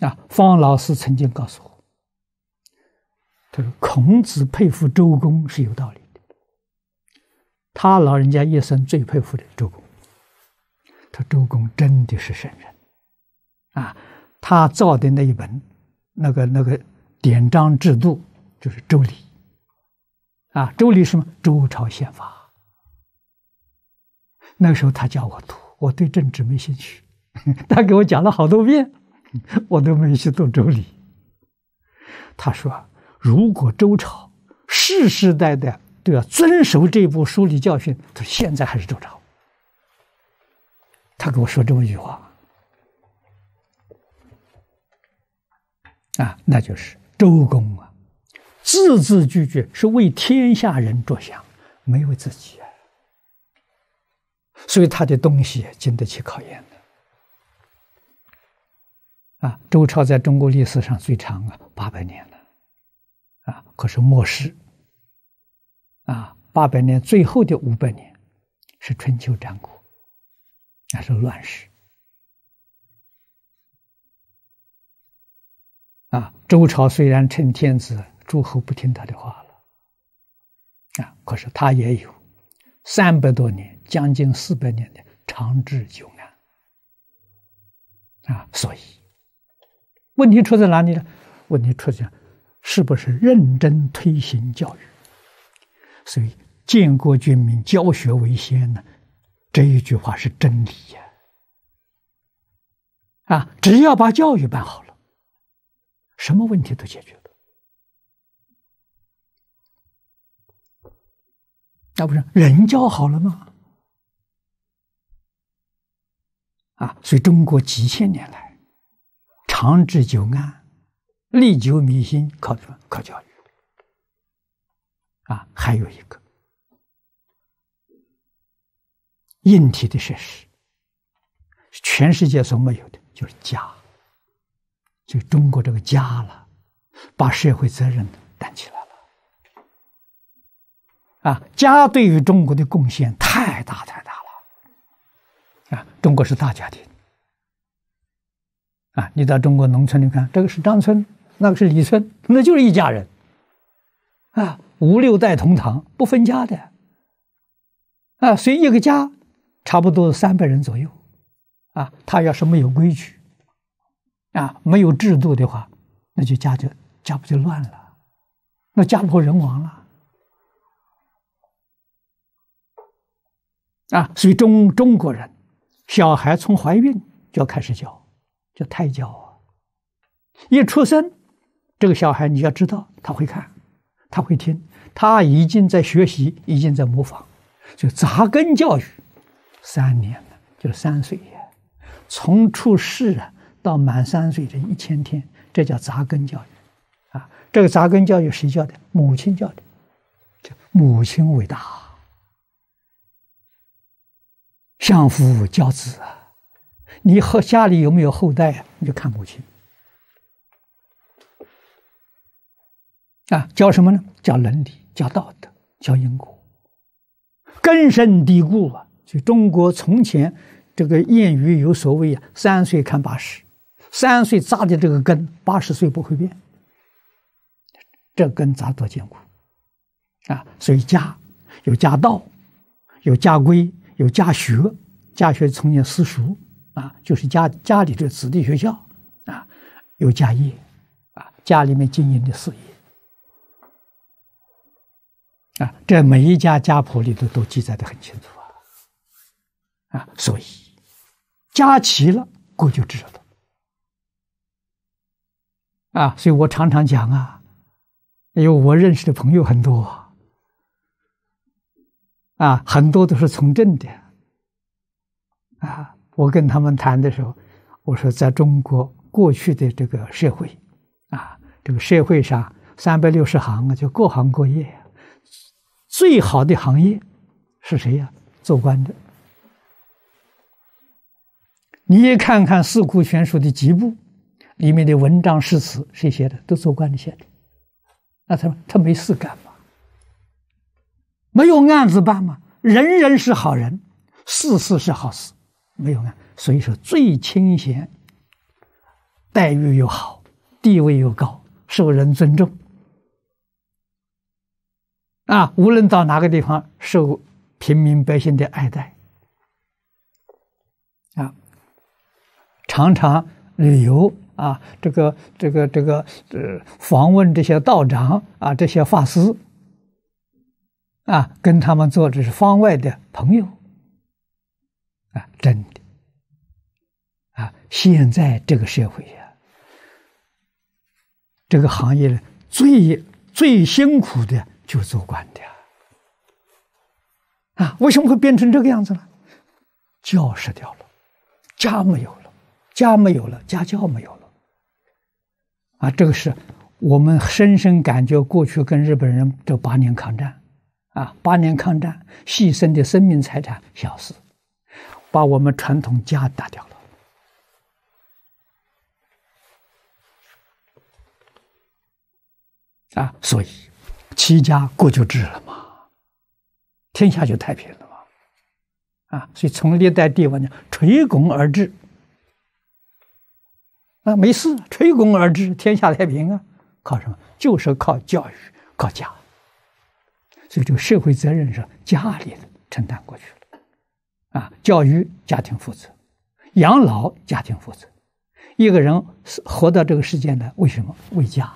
啊，方老师曾经告诉我，他说孔子佩服周公是有道理的。他老人家一生最佩服的周公，他周公真的是圣人，啊，他造的那一本那个那个典章制度就是《周礼》，啊，《周礼》什么？周朝宪法。那时候他叫我读，我对政治没兴趣，他给我讲了好多遍。我都没去做周礼。他说：“如果周朝世世代代都要遵守这部书里教训，他现在还是周朝。”他跟我说这么一句话啊，那就是周公啊，字字句句是为天下人着想，没为自己啊。所以他的东西经得起考验的。啊，周朝在中国历史上最长啊，八百年了，啊，可是末世。啊，八百年最后的五百年是春秋战国，那是乱世。啊，周朝虽然称天子，诸侯不听他的话了，啊，可是他也有三百多年，将近四百年的长治久安。啊，所以。问题出在哪里呢？问题出在是不是认真推行教育？所以“建国军民，教学为先”呢？这一句话是真理呀！啊，只要把教育办好了，什么问题都解决了。那不是人教好了吗？啊，所以中国几千年来。长治久安、历久弥新，靠什么？靠教育啊！还有一个硬体的设施，全世界所没有的，就是家。就中国这个家了，把社会责任担起来了啊！家对于中国的贡献太大太大了啊！中国是大家庭。啊，你到中国农村，你看这个是张村，那个是李村，那就是一家人。啊，五六代同堂，不分家的。啊，所以一个家，差不多三百人左右。啊，他要是没有规矩，啊，没有制度的话，那就家就家不就乱了，那家破人亡了。啊，所以中中国人，小孩从怀孕就要开始教。叫胎教啊！一出生，这个小孩你要知道，他会看，他会听，他已经在学习，已经在模仿，就扎根教育。三年了，就是三岁，从出世啊到满三岁这一千天，这叫扎根教育。啊，这个扎根教育谁教的？母亲教的，母亲伟大，相夫教子啊。你和家里有没有后代啊？你就看不清啊！教什么呢？教伦理，教道德，教因果，根深蒂固啊！就中国从前这个谚语有所谓啊：“三岁看八十，三岁扎的这个根，八十岁不会变。”这根扎多坚固啊！所以家有家道，有家规，有家学，家学从前私塾。啊，就是家家里的子弟学校，啊，有家业，啊，家里面经营的事业，啊，这每一家家谱里头都记载的很清楚啊，啊，所以家齐了，国就知道了，啊，所以我常常讲啊，因为我认识的朋友很多啊，很多都是从政的，啊。我跟他们谈的时候，我说在中国过去的这个社会，啊，这个社会上三百六十行啊，就各行各业呀，最好的行业是谁呀？做官的。你也看看四库全书的集部里面的文章诗词，谁写的？都做官的写的。那他说他没事干嘛？没有案子办嘛？人人是好人，事事是好事。没有啊，所以说最清闲，待遇又好，地位又高，受人尊重，啊，无论到哪个地方，受平民百姓的爱戴，啊，常常旅游啊，这个这个这个呃，访问这些道长啊，这些法师，啊，跟他们做的是方外的朋友。啊，真的！啊，现在这个社会呀，这个行业最最辛苦的就做官的。啊，为什么会变成这个样子呢？教失掉了，家没有了，家没有了，家教没有了。啊，这个是我们深深感觉，过去跟日本人这八年抗战，啊，八年抗战牺牲的生命财产小事。把我们传统家打掉了啊，所以齐家国就治了嘛，天下就太平了嘛，啊，所以从历代帝王讲，垂拱而治啊，没事，垂拱而治，天下太平啊，靠什么？就是靠教育，靠家，所以这个社会责任是家里的承担过去了。啊，教育家庭负责，养老家庭负责。一个人是活到这个世界的，为什么为家？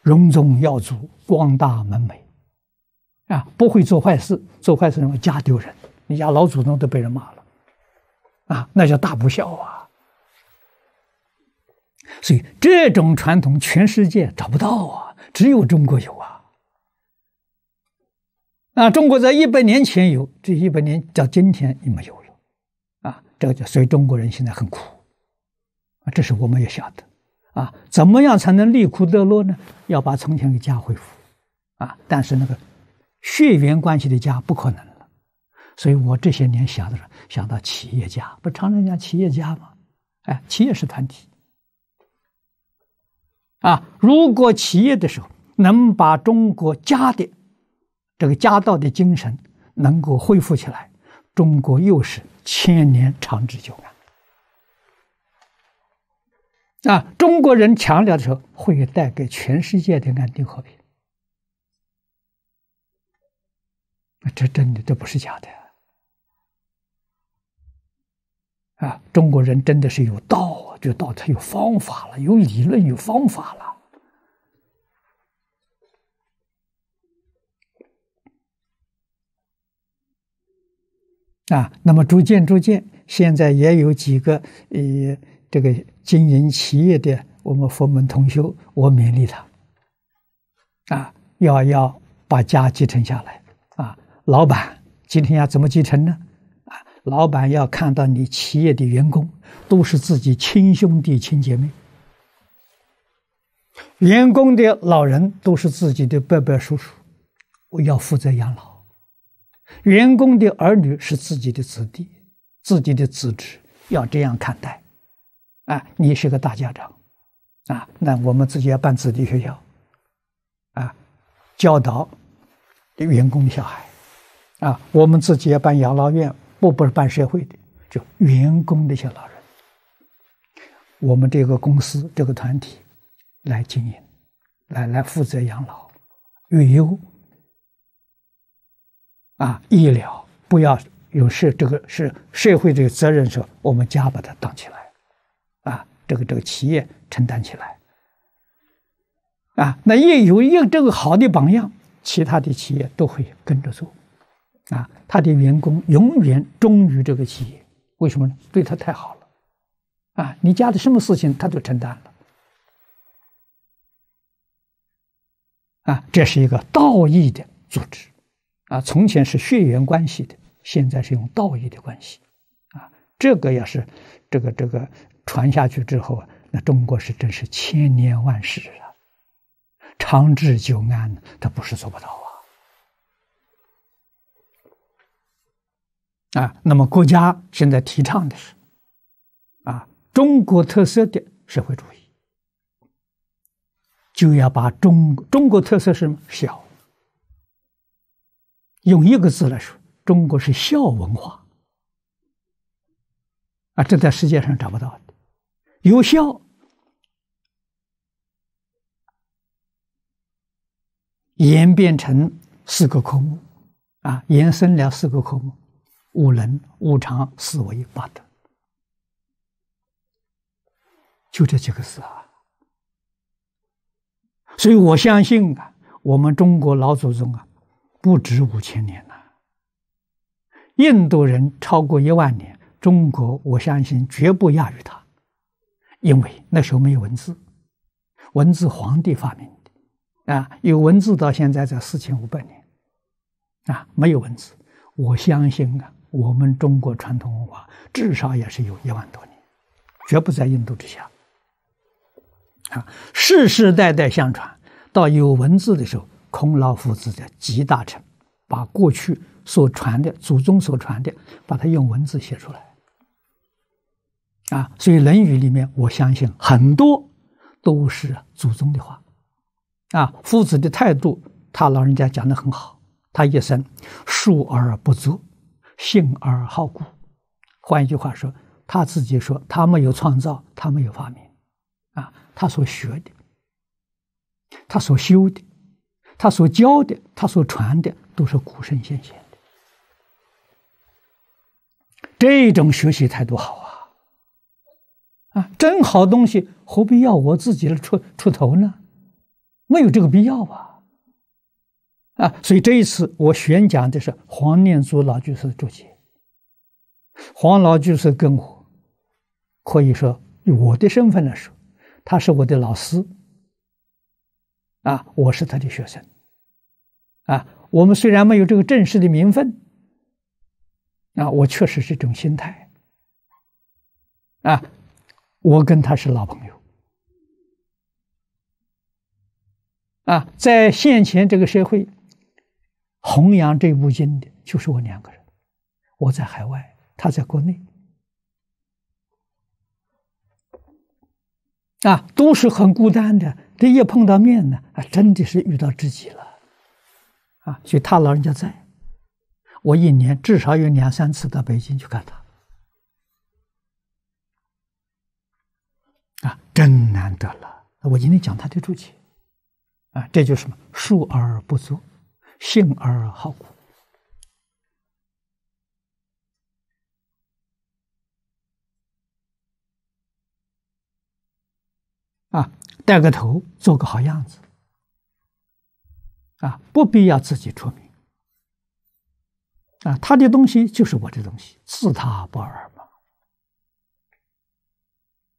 荣宗耀祖，光大门楣。啊，不会做坏事，做坏事认为家丢人，你家老祖宗都被人骂了，啊，那叫大不孝啊。所以这种传统全世界找不到啊，只有中国有啊。啊，中国在一百年前有，这一百年到今天也没有了，啊，这个就所以中国人现在很苦，啊，这是我们要想的，啊，怎么样才能利苦得乐呢？要把从前的家恢复，啊，但是那个血缘关系的家不可能了，所以我这些年想的是，想到企业家，不常常讲企业家吗？哎，企业是团体，啊，如果企业的时候能把中国家的。这个家道的精神能够恢复起来，中国又是千年长治久安。啊，中国人强调的时候，会带给全世界的安定和平。这真的，这不是假的。啊，中国人真的是有道，就道，他有方法了，有理论，有方法了。啊，那么逐渐逐渐，现在也有几个呃，这个经营企业的我们佛门同修，我勉励他，啊，要要把家继承下来。啊，老板今天要怎么继承呢？啊，老板要看到你企业的员工都是自己亲兄弟亲姐妹，员工的老人都是自己的伯伯叔叔，我要负责养老。员工的儿女是自己的子弟，自己的子侄要这样看待。啊，你是个大家长，啊，那我们自己要办子弟学校，啊，教导员工的小孩，啊，我们自己要办养老院，我不是办社会的，就员工的小老人，我们这个公司这个团体来经营，来来负责养老、育幼。啊，医疗不要有社，这个是社会这个责任时候，我们家把它当起来，啊，这个这个企业承担起来，啊，那一有一个这个好的榜样，其他的企业都会跟着做，啊，他的员工永远忠于这个企业，为什么呢？对他太好了，啊，你家的什么事情他都承担了，啊，这是一个道义的组织。啊，从前是血缘关系的，现在是用道义的关系。啊，这个要是这个这个传下去之后啊，那中国是真是千年万世啊，长治久安，他不是做不到啊。啊，那么国家现在提倡的是，啊，中国特色的社会主义，就要把中中国特色是什么小？用一个字来说，中国是孝文化啊，这在世界上找不到的。由孝演变成四个科目啊，延伸了四个科目：五伦、五常、四维、八德，就这几个字啊。所以我相信啊，我们中国老祖宗啊。不止五千年了，印度人超过一万年，中国我相信绝不亚于他，因为那时候没有文字，文字皇帝发明的啊，有文字到现在才四千五百年，啊，没有文字，我相信啊，我们中国传统文化至少也是有一万多年，绝不在印度之下，啊，世世代代相传到有文字的时候。孔老夫子的集大成，把过去所传的祖宗所传的，把它用文字写出来，啊，所以《论语》里面，我相信很多都是祖宗的话，啊，夫子的态度，他老人家讲的很好，他一生述而不足，信而好古。换一句话说，他自己说他没有创造，他没有发明，啊，他所学的，他所修的。他所教的，他所传的，都是古圣先贤的。这种学习态度好啊！啊，真好东西，何必要我自己的出出头呢？没有这个必要吧？啊，所以这一次我宣讲的是黄念祖老居士的注解，黄老居士更火，可以说以我的身份来说，他是我的老师。啊，我是他的学生。啊，我们虽然没有这个正式的名分，啊，我确实是这种心态。啊，我跟他是老朋友。啊，在现前这个社会，弘扬这部经的就是我两个人，我在海外，他在国内，啊，都是很孤单的。这一碰到面呢，还真的是遇到知己了，啊，所以他老人家在，我一年至少有两三次到北京去看他，啊，真难得了。我今天讲他的注解，啊，这就是什么？疏而不足，信而好古。带个头，做个好样子，啊，不必要自己出名，啊，他的东西就是我的东西，自他不二嘛，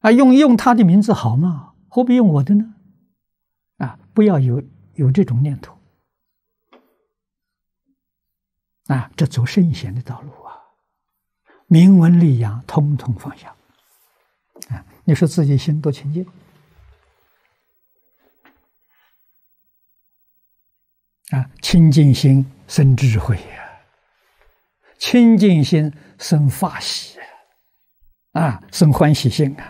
啊，用用他的名字好吗？何必用我的呢？啊，不要有有这种念头，啊，这走圣贤的道路啊，名闻利养通通放下，啊，你说自己心多清净。啊，清净心生智慧呀，清净心生法喜啊，啊，生欢喜心啊。